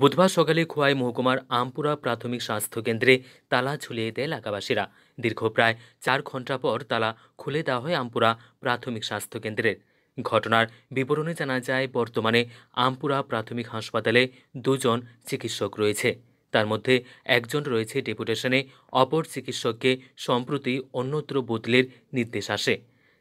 বুধবার সকালে খোয়াই মহকুমার আমপুরা প্রাথমিক স্বাস্থ্যকেন্দ্রে তালা ঝুলিয়ে দেয় এলাকাবাসীরা দীর্ঘ প্রায় চার ঘন্টা পর তালা খুলে দেওয়া হয় আমপুরা প্রাথমিক স্বাস্থ্যকেন্দ্রের ঘটনার বিবরণে জানা যায় বর্তমানে আমপুরা প্রাথমিক হাসপাতালে দুজন চিকিৎসক রয়েছে তার মধ্যে একজন রয়েছে ডেপুটেশনে অপর চিকিৎসককে সম্প্রতি অন্যত্র বদলের নির্দেশ আসে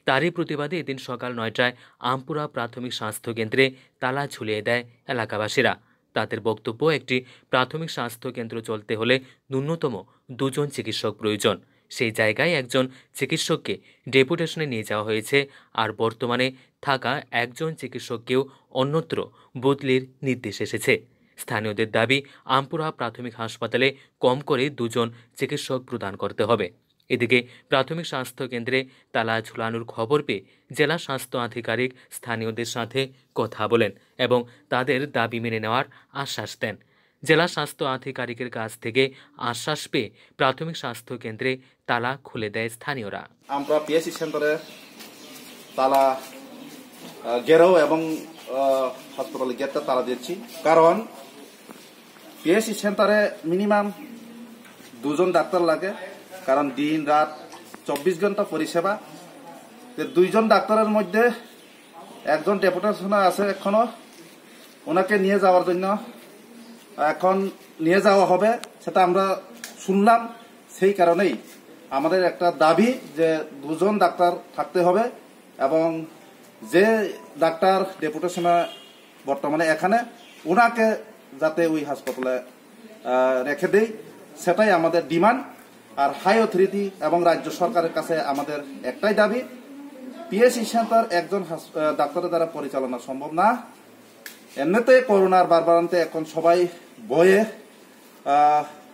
তারই প্রতিবাদে এদিন সকাল নয়টায় আমপুরা প্রাথমিক স্বাস্থ্যকেন্দ্রে তালা ঝুলিয়ে দেয় এলাকাবাসীরা তাদের বক্তব্য একটি প্রাথমিক স্বাস্থ্যকেন্দ্র চলতে হলে ন্যূনতম দুজন চিকিৎসক প্রয়োজন সেই জায়গায় একজন চিকিৎসককে ডেপুটেশনে নিয়ে যাওয়া হয়েছে আর বর্তমানে থাকা একজন চিকিৎসককেও অন্যত্র বদলির নির্দেশ এসেছে স্থানীয়দের দাবি আমপুরা প্রাথমিক হাসপাতালে কম করে দুজন চিকিৎসক প্রদান করতে হবে এদিকে প্রাথমিক স্বাস্থ্য কেন্দ্রে তালা ঝুলানোর খবর পেয়ে জেলা স্বাস্থ্য আধিকারিক স্থানীয়দের সাথে কথা বলেন এবং তাদের দাবি মেনে নেওয়ার আশ্বাস দেন জেলা স্বাস্থ্য আধিকারিকের কাছ থেকে আশ্বাস পেয়ে প্রাথমিক স্বাস্থ্য কেন্দ্রে তালা খুলে দেয় স্থানীয়রা আমরা পিএসি সেন্টারে তালা গেরো এবং হাসপাতালে গেটটা তালা দিচ্ছি কারণ পিএসি সেন্টারে মিনিমাম দুজন ডাক্তার লাগে কারণ দিন রাত চব্বিশ ঘন্টা পরিষেবা দুইজন ডাক্তারের মধ্যে একজন ডেপুটেশন আছে এখনো ওনাকে নিয়ে যাওয়ার জন্য এখন নিয়ে যাওয়া হবে সেটা আমরা শুনলাম সেই কারণেই আমাদের একটা দাবি যে দুজন ডাক্তার থাকতে হবে এবং যে ডাক্তার ডেপুটেশনে বর্তমানে এখানে ওনাকে যাতে ওই হাসপাতালে রেখে দেই সেটাই আমাদের ডিমান্ড আর হাই অথরিটি এবং রাজ্য সরকারের কাছে আমাদের একটাই দাবি পিএসি সেন্টার একজন ডাক্তারের দ্বারা পরিচালনা সম্ভব না এমনিতে করোনার বারবারান্তে এখন সবাই বয়ে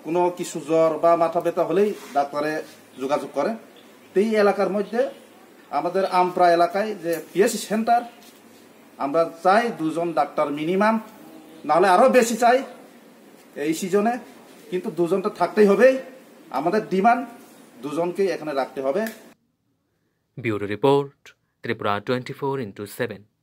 কোনো কিছু জ্বর বা মাথা ব্যথা হলেই ডাক্তারে যোগাযোগ করে এই এলাকার মধ্যে আমাদের আমপ্রা এলাকায় যে পিএসি সেন্টার আমরা চাই দুজন ডাক্তার মিনিমাম নাহলে আরও বেশি চাই এই সিজনে কিন্তু দুজনটা থাকতেই হবেই আমাদের ডিমান্ড দুজনকেই এখানে রাখতে হবে bureau report Tripura twenty four into seven